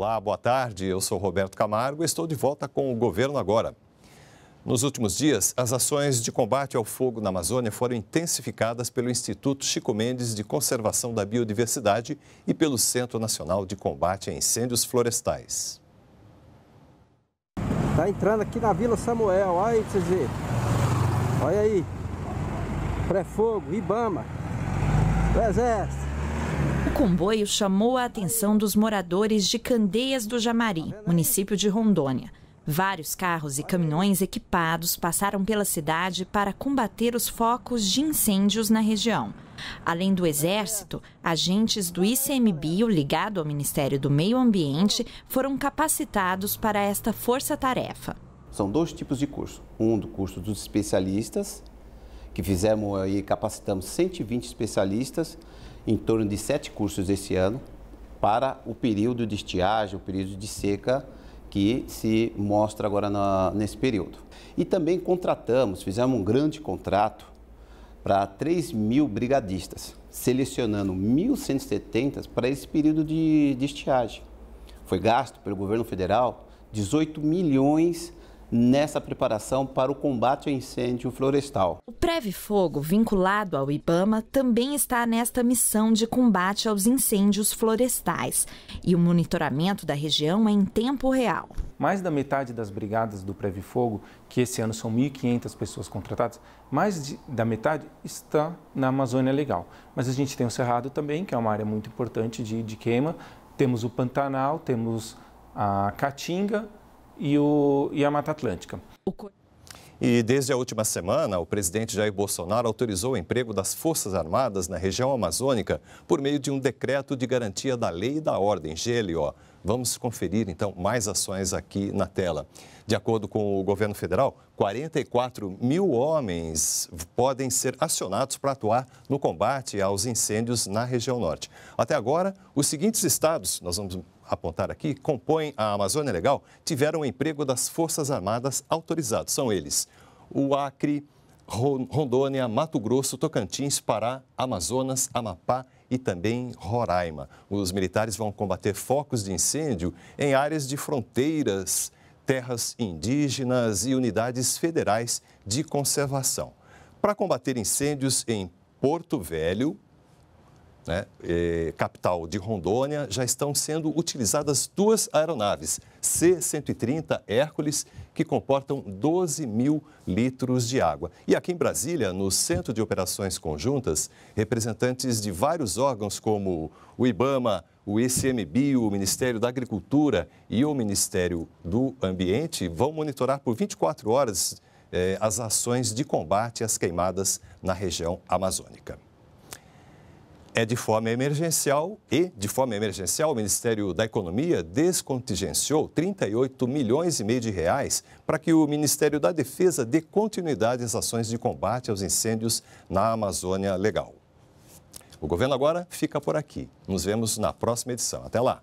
Olá, boa tarde. Eu sou Roberto Camargo e estou de volta com o Governo Agora. Nos últimos dias, as ações de combate ao fogo na Amazônia foram intensificadas pelo Instituto Chico Mendes de Conservação da Biodiversidade e pelo Centro Nacional de Combate a Incêndios Florestais. Está entrando aqui na Vila Samuel, olha aí vocês Olha aí. Pré-fogo, Ibama, o Exército comboio chamou a atenção dos moradores de Candeias do Jamari, município de Rondônia. Vários carros e caminhões equipados passaram pela cidade para combater os focos de incêndios na região. Além do Exército, agentes do ICMBio, ligado ao Ministério do Meio Ambiente, foram capacitados para esta força-tarefa. São dois tipos de curso. Um do curso dos especialistas, que fizemos aí, capacitamos 120 especialistas em torno de sete cursos esse ano para o período de estiagem, o período de seca que se mostra agora na, nesse período. E também contratamos, fizemos um grande contrato para 3 mil brigadistas, selecionando 1.170 para esse período de, de estiagem. Foi gasto pelo governo federal 18 milhões nessa preparação para o combate ao incêndio florestal. O Preve Fogo, vinculado ao IBAMA, também está nesta missão de combate aos incêndios florestais e o monitoramento da região é em tempo real. Mais da metade das brigadas do Preve Fogo, que esse ano são 1.500 pessoas contratadas, mais de, da metade está na Amazônia Legal. Mas a gente tem o Cerrado também, que é uma área muito importante de, de queima, temos o Pantanal, temos a Caatinga e, o, e a Mata Atlântica. E desde a última semana, o presidente Jair Bolsonaro autorizou o emprego das Forças Armadas na região amazônica por meio de um decreto de garantia da lei e da ordem, GLO. Vamos conferir então mais ações aqui na tela. De acordo com o governo federal, 44 mil homens podem ser acionados para atuar no combate aos incêndios na região norte. Até agora, os seguintes estados, nós vamos apontar aqui, compõem a Amazônia Legal, tiveram o emprego das Forças Armadas autorizados. São eles o Acre, Rondônia, Mato Grosso, Tocantins, Pará, Amazonas, Amapá e também Roraima. Os militares vão combater focos de incêndio em áreas de fronteiras, terras indígenas e unidades federais de conservação. Para combater incêndios em Porto Velho, né, eh, capital de Rondônia, já estão sendo utilizadas duas aeronaves, C-130 Hércules, que comportam 12 mil litros de água. E aqui em Brasília, no Centro de Operações Conjuntas, representantes de vários órgãos como o IBAMA, o ICMBio, o Ministério da Agricultura e o Ministério do Ambiente vão monitorar por 24 horas eh, as ações de combate às queimadas na região amazônica é de forma emergencial e, de forma emergencial, o Ministério da Economia descontingenciou 38 milhões e meio de reais para que o Ministério da Defesa dê continuidade às ações de combate aos incêndios na Amazônia Legal. O governo agora fica por aqui. Nos vemos na próxima edição. Até lá!